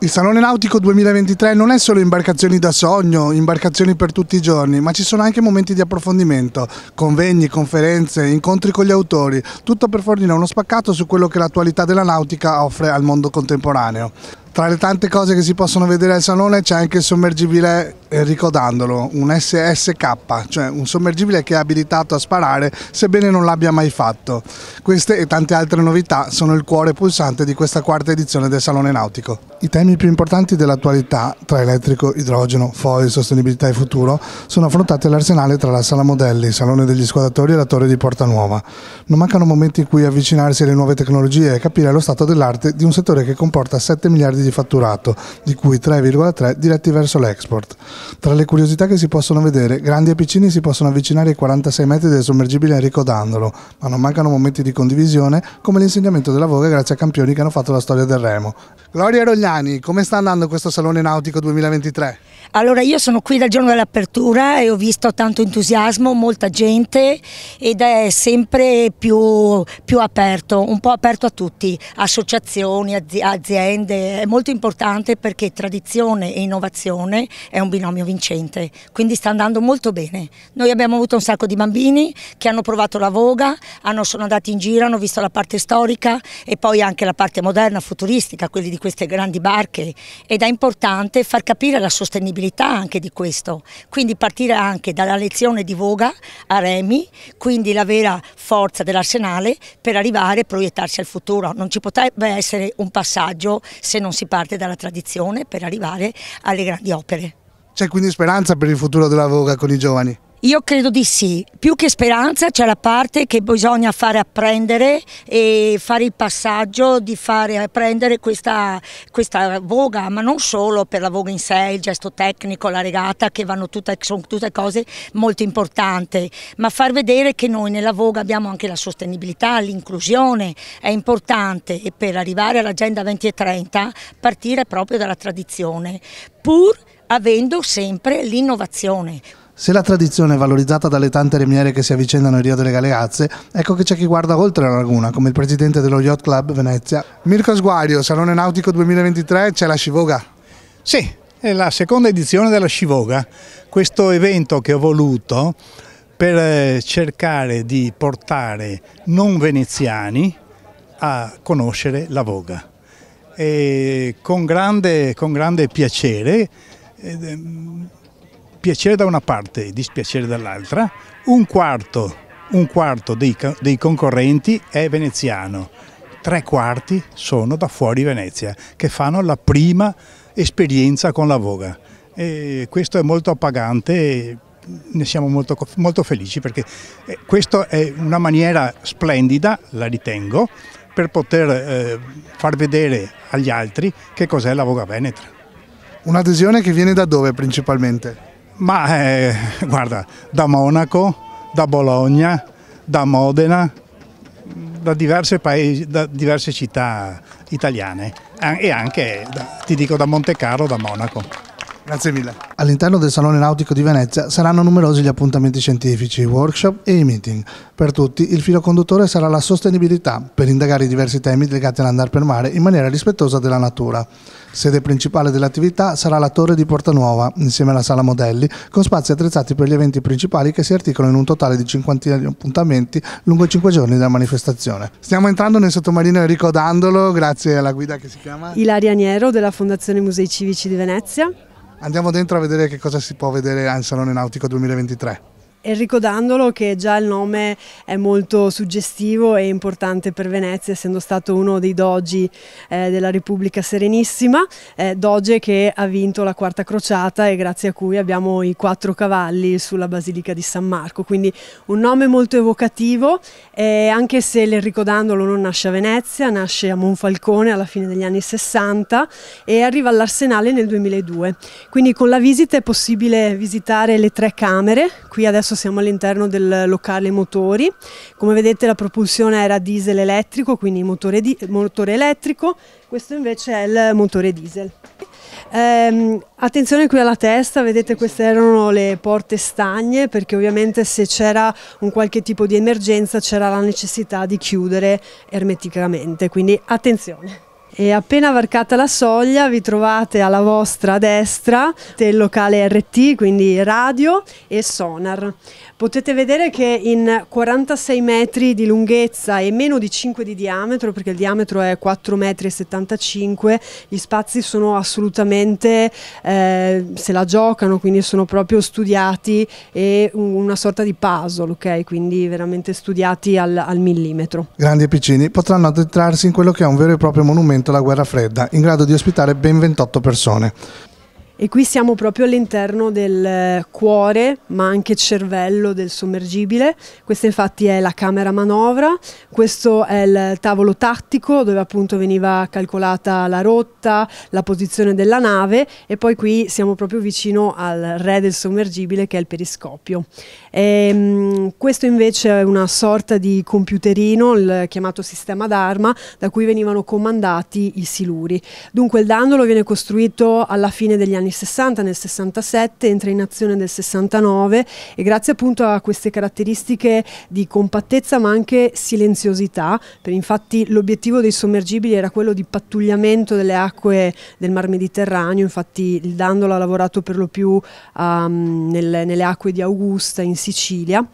Il Salone Nautico 2023 non è solo imbarcazioni da sogno, imbarcazioni per tutti i giorni, ma ci sono anche momenti di approfondimento, convegni, conferenze, incontri con gli autori, tutto per fornire uno spaccato su quello che l'attualità della nautica offre al mondo contemporaneo. Tra le tante cose che si possono vedere al salone c'è anche il sommergibile Enrico eh, Dandolo, un SSK, cioè un sommergibile che è abilitato a sparare sebbene non l'abbia mai fatto. Queste e tante altre novità sono il cuore pulsante di questa quarta edizione del Salone Nautico. I temi più importanti dell'attualità, tra elettrico, idrogeno, foil, sostenibilità e futuro, sono affrontati all'arsenale tra la Sala Modelli, il Salone degli Squadratori e la Torre di Porta Nuova. Non mancano momenti in cui avvicinarsi alle nuove tecnologie e capire lo stato dell'arte di un settore che comporta 7 miliardi di di fatturato, di cui 3,3 diretti verso l'export. Tra le curiosità che si possono vedere, grandi e piccini si possono avvicinare ai 46 metri del sommergibile Enrico Dandolo, ma non mancano momenti di condivisione come l'insegnamento della voga grazie a campioni che hanno fatto la storia del remo. Gloria Rogliani, come sta andando questo Salone Nautico 2023? Allora io sono qui dal giorno dell'apertura e ho visto tanto entusiasmo, molta gente ed è sempre più, più aperto, un po' aperto a tutti, associazioni, aziende, è molto molto importante perché tradizione e innovazione è un binomio vincente, quindi sta andando molto bene. Noi abbiamo avuto un sacco di bambini che hanno provato la voga, hanno, sono andati in giro, hanno visto la parte storica e poi anche la parte moderna, futuristica, quelli di queste grandi barche ed è importante far capire la sostenibilità anche di questo, quindi partire anche dalla lezione di voga a Remi, quindi la vera forza dell'arsenale per arrivare e proiettarsi al futuro. Non ci potrebbe essere un passaggio se non si parte dalla tradizione per arrivare alle grandi opere. C'è quindi speranza per il futuro della Voga con i giovani? Io credo di sì, più che speranza c'è la parte che bisogna fare apprendere e fare il passaggio di fare apprendere questa, questa voga, ma non solo per la voga in sé, il gesto tecnico, la regata che tutte, sono tutte cose molto importanti, ma far vedere che noi nella voga abbiamo anche la sostenibilità, l'inclusione, è importante e per arrivare all'agenda 2030 partire proprio dalla tradizione, pur avendo sempre l'innovazione. Se la tradizione è valorizzata dalle tante remiere che si avvicendano ai Rio delle Galeazze, ecco che c'è chi guarda oltre la laguna, come il presidente dello Yacht Club Venezia. Mirko Sguario, Salone Nautico 2023, c'è la Scivoga? Sì, è la seconda edizione della Scivoga, questo evento che ho voluto per eh, cercare di portare non veneziani a conoscere la voga. E con grande, con grande piacere ehm, piacere da una parte e dispiacere dall'altra, un quarto, un quarto dei, dei concorrenti è veneziano, tre quarti sono da fuori Venezia, che fanno la prima esperienza con la voga. E questo è molto appagante e ne siamo molto, molto felici perché eh, questa è una maniera splendida, la ritengo, per poter eh, far vedere agli altri che cos'è la voga venetra. Un'adesione che viene da dove principalmente? Ma eh, guarda, da Monaco, da Bologna, da Modena, da diverse, paesi, da diverse città italiane eh, e anche, ti dico, da Monte Carlo, da Monaco. Grazie mille. All'interno del Salone Nautico di Venezia saranno numerosi gli appuntamenti scientifici, workshop e i meeting. Per tutti il filo conduttore sarà la sostenibilità per indagare i diversi temi legati all'andare per mare in maniera rispettosa della natura. Sede principale dell'attività sarà la Torre di Porta Nuova, insieme alla Sala Modelli, con spazi attrezzati per gli eventi principali che si articolano in un totale di 50 appuntamenti lungo i 5 giorni della manifestazione. Stiamo entrando nel sottomarino Enrico Dandolo, grazie alla guida che si chiama Ilaria Niero della Fondazione Musei Civici di Venezia. Andiamo dentro a vedere che cosa si può vedere al Salone Nautico 2023. Enrico Dandolo che già il nome è molto suggestivo e importante per Venezia essendo stato uno dei dogi eh, della Repubblica Serenissima, eh, doge che ha vinto la quarta crociata e grazie a cui abbiamo i quattro cavalli sulla Basilica di San Marco, quindi un nome molto evocativo eh, anche se l'Enrico Dandolo non nasce a Venezia, nasce a Monfalcone alla fine degli anni 60 e arriva all'Arsenale nel 2002, quindi con la visita è possibile visitare le tre camere, qui adesso adesso siamo all'interno del locale motori. Come vedete la propulsione era diesel elettrico, quindi motore, di motore elettrico, questo invece è il motore diesel. Eh, attenzione qui alla testa, vedete queste erano le porte stagne perché ovviamente se c'era un qualche tipo di emergenza c'era la necessità di chiudere ermeticamente, quindi attenzione e appena varcata la soglia vi trovate alla vostra destra del locale RT, quindi radio e sonar. Potete vedere che in 46 metri di lunghezza e meno di 5 di diametro, perché il diametro è 4,75 m, gli spazi sono assolutamente, eh, se la giocano, quindi sono proprio studiati e una sorta di puzzle, ok? Quindi veramente studiati al, al millimetro. Grandi e piccini potranno addentrarsi in quello che è un vero e proprio monumento durante la guerra fredda, in grado di ospitare ben 28 persone. E qui siamo proprio all'interno del eh, cuore, ma anche cervello del sommergibile. Questa infatti è la camera manovra, questo è il tavolo tattico dove appunto veniva calcolata la rotta, la posizione della nave e poi qui siamo proprio vicino al re del sommergibile che è il periscopio. E, ehm, questo invece è una sorta di computerino, il chiamato sistema d'arma, da cui venivano comandati i siluri. Dunque il dandolo viene costruito alla fine degli anni anni 60, nel 67, entra in azione nel 69 e grazie appunto a queste caratteristiche di compattezza ma anche silenziosità, per infatti l'obiettivo dei sommergibili era quello di pattugliamento delle acque del Mar Mediterraneo, infatti il Dandolo ha lavorato per lo più um, ehm, nelle, nelle acque di Augusta in Sicilia.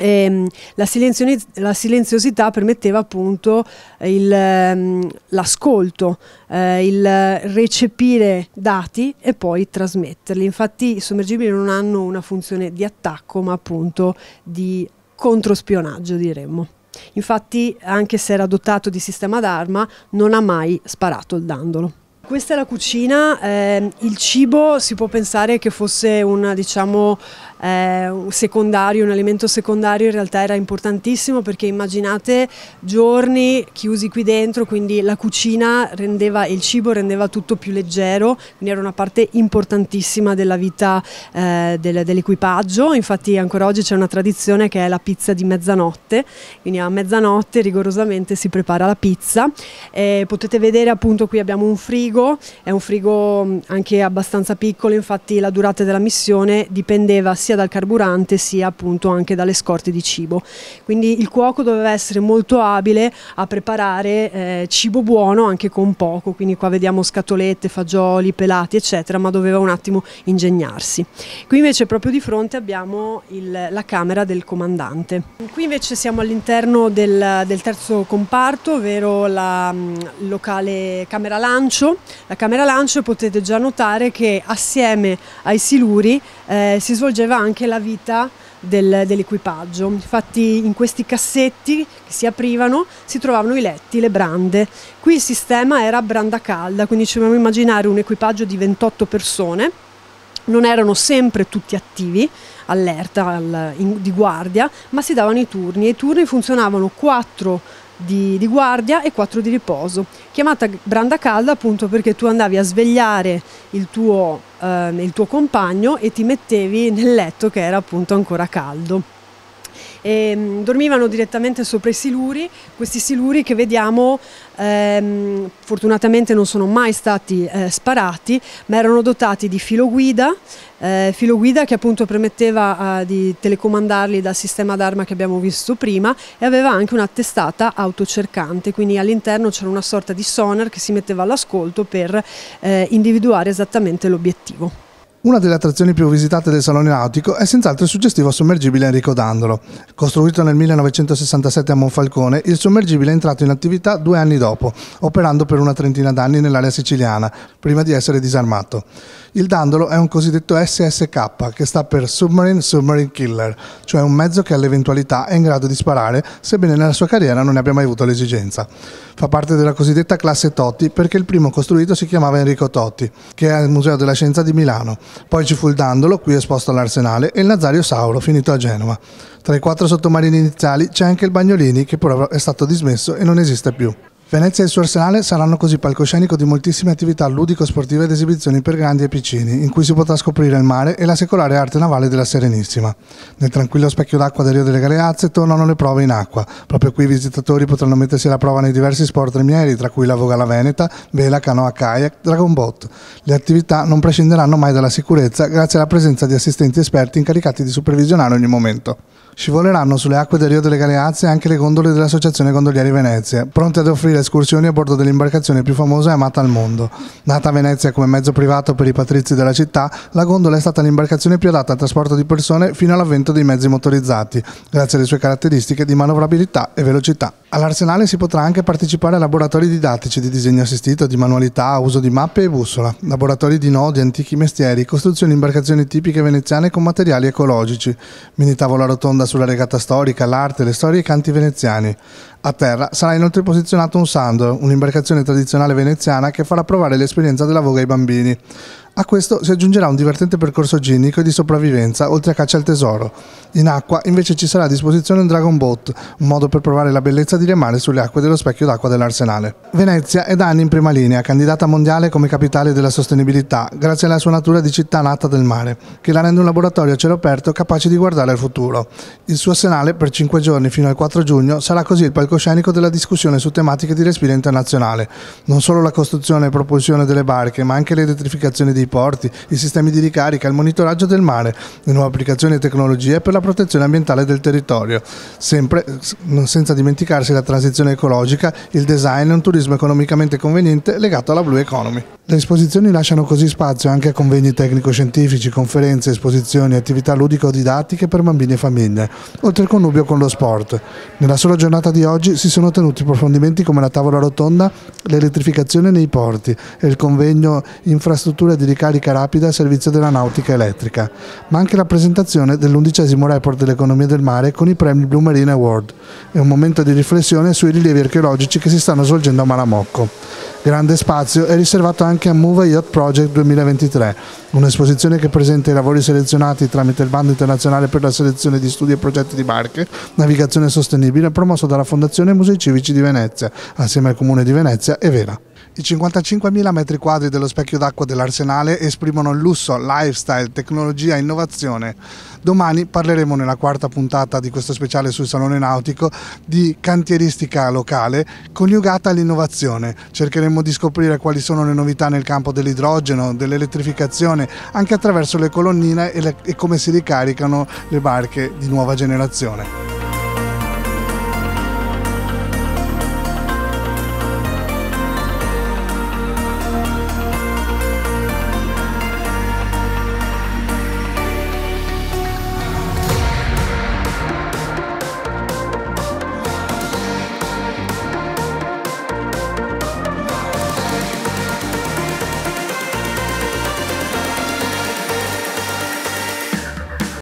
Ehm, la, silenzio, la, silenziosità permetteva appunto eh, ehm, l'ascolto, eh, il recepire dati e poi trasmetterli. Infatti i sommergibili non hanno una funzione di attacco ma appunto di controspionaggio diremmo. Infatti anche se era dotato di sistema d'arma non ha mai sparato il dandolo. Questa è la cucina, eh, il cibo si può pensare che fosse una, diciamo, eh, un, secondario, un alimento secondario, in realtà era importantissimo perché immaginate giorni chiusi qui dentro, quindi la cucina rendeva, il cibo rendeva tutto più leggero, quindi era una parte importantissima della vita eh, del, dell'equipaggio, infatti ancora oggi c'è una tradizione che è la pizza di mezzanotte, quindi a mezzanotte rigorosamente si prepara la pizza, eh, potete vedere appunto qui abbiamo un frigo, frigo, è un frigo mm, anche abbastanza piccolo, infatti la durata della missione dipendeva sia dal carburante sia appunto anche dalle scorte di cibo. Quindi il cuoco doveva essere molto abile a preparare eh, cibo buono anche con poco, quindi qua vediamo scatolette, fagioli, pelati eccetera, ma doveva un attimo ingegnarsi. Qui invece proprio di fronte abbiamo il, la camera del comandante. Qui invece siamo all'interno del, del terzo comparto, ovvero la, il mm, locale camera lancio la camera lancio potete già notare che assieme ai siluri eh, si svolgeva anche la vita del, dell'equipaggio. Infatti in questi cassetti che si aprivano si trovavano i letti, le brande. Qui il sistema era a branda calda, quindi ci dobbiamo immaginare un equipaggio di 28 persone. Non erano sempre tutti attivi, allerta al, in, di guardia, ma si davano i turni e i turni funzionavano 4 di, di, guardia e 4 di riposo, chiamata branda calda appunto perché tu andavi a svegliare il tuo, eh, il tuo compagno e ti mettevi nel letto che era appunto ancora caldo e ehm, dormivano direttamente sopra i siluri, questi siluri che vediamo ehm, fortunatamente non sono mai stati eh, sparati, ma erano dotati di filo guida, eh, filo guida che appunto permetteva eh, di telecomandarli dal sistema d'arma che abbiamo visto prima e aveva anche una testata autocercante, quindi all'interno c'era una sorta di sonar che si metteva all'ascolto per eh, individuare esattamente l'obiettivo. Una delle attrazioni più visitate del Salone Nautico è senz'altro il suggestivo sommergibile Enrico Dandolo. Costruito nel 1967 a Monfalcone, il sommergibile è entrato in attività due anni dopo, operando per una trentina d'anni nell'area siciliana, prima di essere disarmato. Il Dandolo è un cosiddetto SSK, che sta per Submarine Submarine Killer, cioè un mezzo che all'eventualità è in grado di sparare, sebbene nella sua carriera non ne abbia mai avuto l'esigenza. Fa parte della cosiddetta classe Totti perché il primo costruito si chiamava Enrico Totti, che è al Museo della Scienza di Milano. Poi ci fu il Dandolo, qui esposto all'Arsenale, e il Nazario Sauro, finito a Genova. Tra i quattro sottomarini iniziali c'è anche il Bagnolini, che però è stato dismesso e non esiste più. Venezia e il suo arsenale saranno così palcoscenico di moltissime attività ludico-sportive ed esibizioni per grandi e piccini, in cui si potrà scoprire il mare e la secolare arte navale della Serenissima. Nel tranquillo specchio d'acqua del Rio delle Galeazze tornano le prove in acqua. Proprio qui i visitatori potranno mettersi alla prova nei diversi sport remieri, tra cui la voga alla veneta, vela, canoa kayak, dragon boat. Le attività non prescinderanno mai dalla sicurezza grazie alla presenza di assistenti esperti incaricati di supervisionare ogni momento. Scivoleranno sulle acque del Rio delle Galeazze anche le gondole dell'Associazione Gondolieri Venezia, pronte ad offrire escursioni a bordo dell'imbarcazione più famosa e amata al mondo. Nata a Venezia come mezzo privato per i patrizi della città, la gondola è stata l'imbarcazione più adatta al trasporto di persone fino all'avvento dei mezzi motorizzati, grazie alle sue caratteristiche di manovrabilità e velocità. All'arsenale si potrà anche partecipare a laboratori didattici di disegno assistito, di manualità, uso di mappe e bussola, laboratori di nodi, antichi mestieri, costruzioni imbarcazioni tipiche veneziane con materiali ecologici, mini tavola rotonda sulla regata storica, l'arte, le storie e i canti veneziani. A terra sarà inoltre posizionato un sando, un'imbarcazione tradizionale veneziana che farà provare l'esperienza della voga ai bambini. A questo si aggiungerà un divertente percorso ginnico e di sopravvivenza, oltre a caccia al tesoro. In acqua invece ci sarà a disposizione un Dragon Boat, un modo per provare la bellezza di remare sulle acque dello specchio d'acqua dell'arsenale. Venezia è da anni in prima linea, candidata mondiale come capitale della sostenibilità, grazie alla sua natura di città nata del mare, che la rende un laboratorio a cielo aperto capace di guardare al futuro. Il suo arsenale per 5 giorni fino al 4 giugno sarà così il palcoscenico della discussione su tematiche di respiro internazionale, non solo la costruzione e propulsione delle barche, ma anche l'elettrificazione dei porti, i sistemi di ricarica, il monitoraggio del mare, le nuove applicazioni e tecnologie per la protezione ambientale del territorio, sempre senza dimenticarsi la transizione ecologica, il design e un turismo economicamente conveniente legato alla Blue Economy. Le esposizioni lasciano così spazio anche a convegni tecnico-scientifici, conferenze, esposizioni, attività ludico-didattiche per bambini e famiglie, oltre al connubio con lo sport. Nella sola giornata di oggi si sono tenuti approfondimenti come la tavola rotonda, l'elettrificazione nei porti e il convegno infrastrutture di ricarica ricarica rapida a servizio della nautica elettrica, ma anche la presentazione dell'undicesimo report dell'economia del mare con i premi Blue Marine Award e un momento di riflessione sui rilievi archeologici che si stanno svolgendo a Malamocco. Grande spazio è riservato anche a Move Yacht Project 2023, un'esposizione che presenta i lavori selezionati tramite il bando internazionale per la selezione di studi e progetti di barche, navigazione sostenibile promosso dalla Fondazione Musei Civici di Venezia, assieme al Comune di Venezia e Vera. I 55.000 metri quadri dello specchio d'acqua dell'Arsenale esprimono lusso, lifestyle, tecnologia e innovazione. Domani parleremo nella quarta puntata di questo speciale sul Salone Nautico di cantieristica locale coniugata all'innovazione. Cercheremo di scoprire quali sono le novità nel campo dell'idrogeno, dell'elettrificazione, anche attraverso le colonnine e, le, e come si ricaricano le barche di nuova generazione.